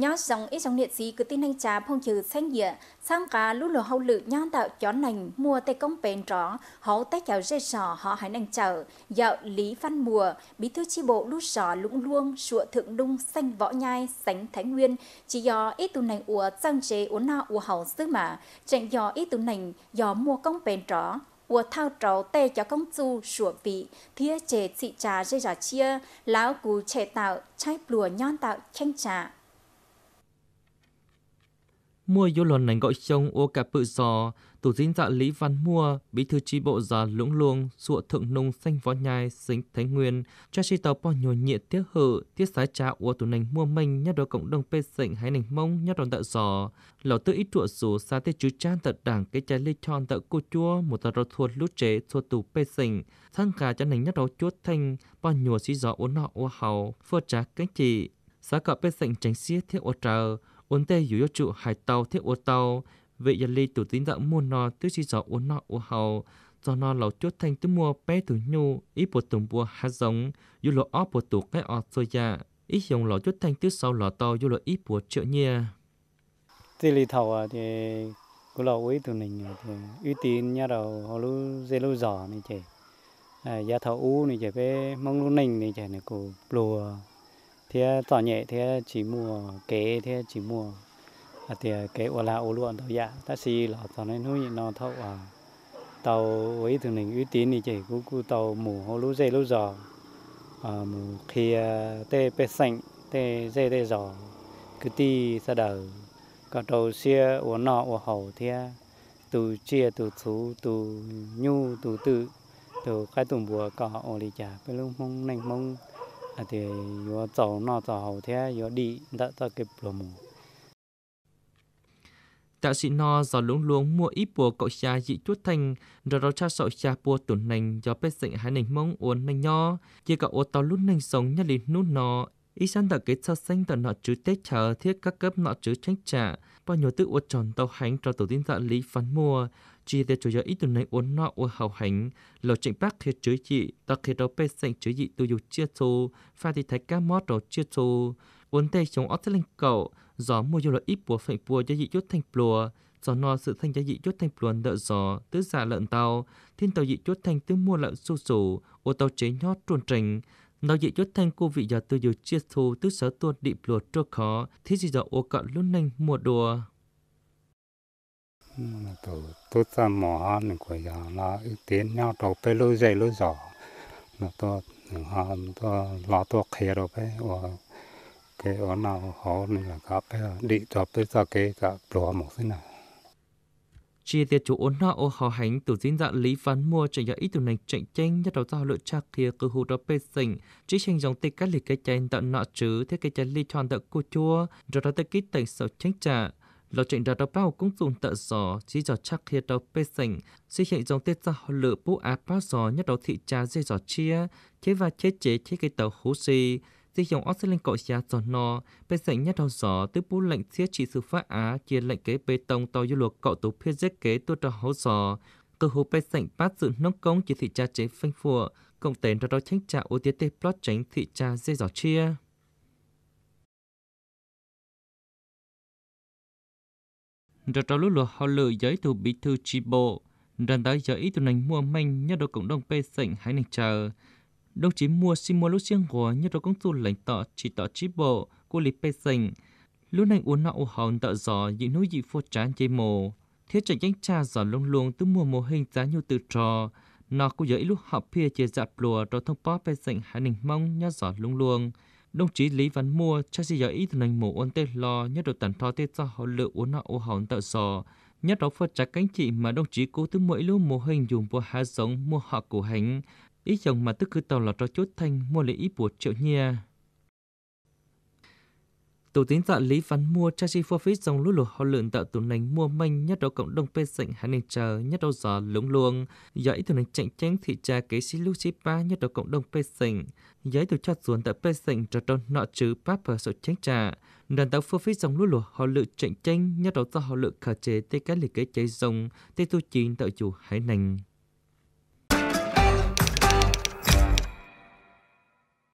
nhớ dòng ít dòng điện sĩ cứ tin anh cha phong trừ xanh dịa sang cả lũ lửa hậu lự nhon tạo chó nành mua tay công bền rõ họ tay chào dây sò họ hãy nành chở dạo lý văn mùa bí thư chi bộ lũ sò lũng luông sụa thượng đung xanh võ nhai sánh thái nguyên chỉ do ít tù nành ủa trang chế uốn na ủa hậu xứ mà chẳng do ít tù nành do mua công bền rõ của thao trò tay cho công chu sủa vị thia chế trị trà dây giả chia lão cù trẻ tạo trái lùa nhon tạo chanh trà mua yếu luận nành gọi trông ô cả bự giò, tủ dính dạ Lý Văn Mua, bí thư chi bộ già Lũng Luông, sụa thượng nông xanh võ nhai, xính Thánh Nguyên, cho chi tàu bò nhồi nhiệt tiếc hự, tiết sái trà ô tủ nành mua mình nhất đồ cộng đồng bê sệnh hay nành mông nhất đòn tạ giò. Lão tư ít trụ dù xa tiết chú chan tật đảng cái trái lê tròn tạ cô chua, một tạ rau thua lút chế thuật tủ bê sệnh, thăng gà cho nành nhất đồ chốt thanh, bò nhùa xí giò ô nọ ô hào, phơ trá cánh chị Xá cọ bê sệnh tránh xiết thiết ô trào, uốn tê yếu yếu trụ hải tàu thiết ô tàu vệ dân li tụ tín dạng mua nó tứ chi gió uốn nọ ô hầu do nó lầu chốt thành tứ mua bé tụ nhu ít bộ tùng bùa hạt giống dù lộ ó bộ tụ cái ọ xôi dạ ít dùng lầu chốt thành tứ sau lò tàu dù lộ ít bộ triệu nhia tê lý thầu à thì của lầu ấy tụ nình à, thì uy tín nhà đầu họ lưu dê lưu giỏ này chị à, giá thầu u này chị bé mong lưu nình này chị này của lùa thế tỏ nhẹ thế chỉ mua kế thế chỉ mua à thì kế ô là ô luôn tàu dạ ta xì là tàu nên nuôi nó thâu à tàu ấy thường mình uy tín thì chỉ cứ cứ tàu mù hồ lú dê lú giò à mù khi à, tê pê xanh tê dê tê giò cứ ti sa đầu có tàu xe ô nọ ô hậu thế từ chia từ thú từ nhu từ tự từ cái tùng bùa cỏ ô lì chả bên lúc mông nành mông thì yo cháu nó cháu hậu thế yo đi đã ta kịp lùm tạo sĩ no do lúng luống mua ít bùa cậu cha dị chút thành rồi rồi cha sợ cha bùa tổn nành do bếp dịnh hai nành mông uốn nành nho chỉ cả ô tàu lút nành sống nhất lì nút nó ý san tờ cái cho xanh tờ nọ chứ tết chờ thiết các cấp nọ chứ tránh trả bao nhiêu tự uất tròn tàu hành cho tổ tiên dạ lý phán mua chỉ để chủ yếu ít tuần này uốn nọ uốn hào hành lầu trình bác khi chứa dị ta khi đó bê sành chứa dị tu dụ chia xô pha thì thái ca mót đầu chia xô uốn tê chống ót lên cậu gió mua dù là ít bùa phạnh bùa cho dị chút thành bùa gió no sự thanh cho dị chút thành bùa đỡ gió tứ giả lợn tàu thiên tàu dị chút thành tứ mua lợn su sủ ô tàu chế nhót truồn trình nó dị chốt thanh cô vị giờ từ dù chia thu tức sở tuôn điệp luật cho khó thế gì giờ ô cận luôn nhanh mua đùa tổ tốt ra mỏ mình của giờ là ưu tiến nhau đầu bê lô dây lô giỏ nó to họ to lo to khía đầu bê ở cái ở nào họ nên là gặp bê đi cho bê cho cái gặp đùa một thế nào chỉ tiết chủ ổn nọ họ hành tổ diễn dạ lý phán mua chạy dạ ít tù nành chạy chanh nhất đầu tao lựa chạc kia cơ hồ đó bê xình. Chỉ tranh dòng tích cắt lì cái chanh tận nọ chứ thế cái chanh lý tròn tận cô chua rồi đó tới kít tỉnh sầu tránh trả lo chuyện đó bao cũng dùng tợ gió chỉ giò chắc hiệt đó bê sành suy hiện dòng tết giò lựa bố áp bao giò nhất đầu thị trà dây giò chia chế và chế chế chế cái tàu hú xì si. Dì dòng ốc lên cậu xa gió nó, bê dành nhát đau gió, tức bú lệnh thiết trị sự phá á, chia lệnh kế bê tông to dư luộc cậu tố phía giết kế tôi cho hấu gió. Cơ hồ bê dành bát sự nông công chỉ thị cha chế phanh phùa, cộng tên ra đó tránh trả ô tiết tê plot tránh thị cha dê giỏ chia. Rồi trò lúc lùa họ lử giới tù bí thư tri bộ, rằng đã giới ý tù nành mua manh nhất đồ cộng đồng bê sảnh hãy nành chờ. Đồng chí mua xin mua lúc riêng của nhất đối công tu lãnh tọ chỉ tọ trí bộ, cô lý bê dành. Lúc này uống nọ hòn tọ gió dị núi dị phô trán dây mồ. thiết trận nhanh cha gió lông luồng tư mua mô hình giá nhu từ trò. Nó cũng giới lúc học phía chia dạp lùa rồi thông bó bê dành hai nình mong nhớ gió lông luồng. Đồng chí Lý Văn Mua cha sĩ giới ý từ nành mồ ôn tê lo nhớ đồ tản thọ tê do họ lựa uống nọ ô hòn tọ gió nhất đó phật trả cánh chị mà đồng chí cố tư mỗi lúc mô hình dùng vô hạ giống mua họ cổ hành ý chồng mà tức cứ tàu lọt cho chốt thanh mua lấy ý bùa triệu nhia. À. Tổ tính tạ dạ lý văn mua cha chi phô phít dòng lũ lụt họ lượng tạo tủ nành mua manh nhất đó cộng đồng bê sảnh hạ nền chờ nhất đó gió lũng luông. Giấy tủ nành chạy chánh thị trà kế sĩ lũ chí ba nhất đó cộng đồng bê sảnh. Giấy tủ cho ruồn tạo bê sảnh trở tròn nọ chứ bá phở sổ chánh trà. đàn tạo phô phít dòng lũ lụt họ lượng chạy chánh nhất đó do họ lượng khả chế tê cái lì kế cháy dòng tê tu chín tạo chủ hải nành.